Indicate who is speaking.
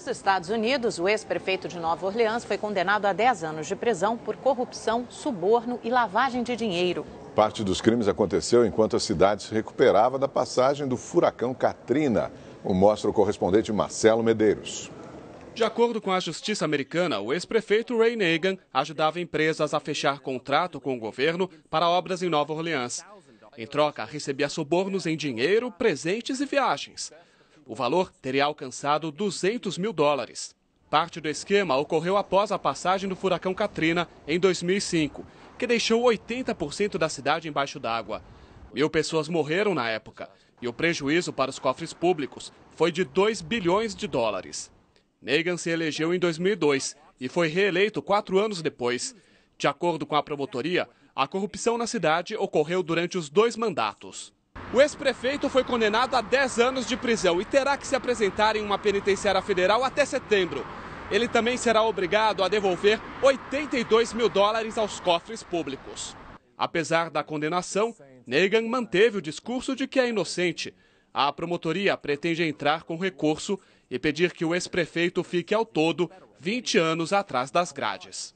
Speaker 1: Nos Estados Unidos, o ex-prefeito de Nova Orleans foi condenado a 10 anos de prisão por corrupção, suborno e lavagem de dinheiro.
Speaker 2: Parte dos crimes aconteceu enquanto a cidade se recuperava da passagem do furacão Katrina, O mostra o correspondente Marcelo Medeiros.
Speaker 3: De acordo com a justiça americana, o ex-prefeito Ray Negan ajudava empresas a fechar contrato com o governo para obras em Nova Orleans. Em troca, recebia subornos em dinheiro, presentes e viagens. O valor teria alcançado 200 mil dólares. Parte do esquema ocorreu após a passagem do furacão Katrina em 2005, que deixou 80% da cidade embaixo d'água. Mil pessoas morreram na época e o prejuízo para os cofres públicos foi de 2 bilhões de dólares. Negan se elegeu em 2002 e foi reeleito quatro anos depois. De acordo com a promotoria, a corrupção na cidade ocorreu durante os dois mandatos. O ex-prefeito foi condenado a 10 anos de prisão e terá que se apresentar em uma penitenciária federal até setembro. Ele também será obrigado a devolver 82 mil dólares aos cofres públicos. Apesar da condenação, Negan manteve o discurso de que é inocente. A promotoria pretende entrar com recurso e pedir que o ex-prefeito fique ao todo 20 anos atrás das grades.